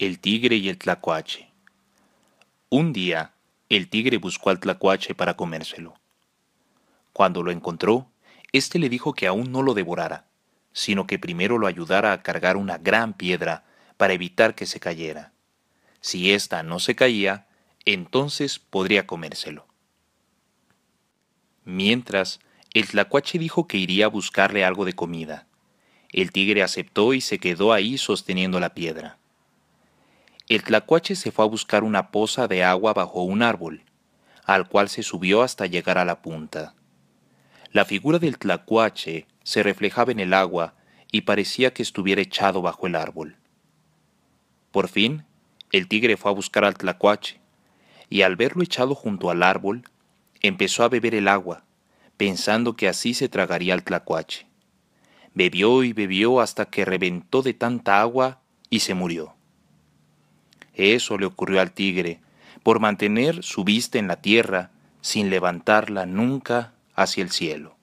El tigre y el tlacuache. Un día, el tigre buscó al tlacuache para comérselo. Cuando lo encontró, éste le dijo que aún no lo devorara, sino que primero lo ayudara a cargar una gran piedra para evitar que se cayera. Si ésta no se caía, entonces podría comérselo. Mientras, el tlacuache dijo que iría a buscarle algo de comida. El tigre aceptó y se quedó ahí sosteniendo la piedra. El tlacuache se fue a buscar una poza de agua bajo un árbol, al cual se subió hasta llegar a la punta. La figura del tlacuache se reflejaba en el agua y parecía que estuviera echado bajo el árbol. Por fin, el tigre fue a buscar al tlacuache, y al verlo echado junto al árbol, empezó a beber el agua, pensando que así se tragaría al tlacuache. Bebió y bebió hasta que reventó de tanta agua y se murió. Eso le ocurrió al tigre, por mantener su vista en la tierra, sin levantarla nunca hacia el cielo.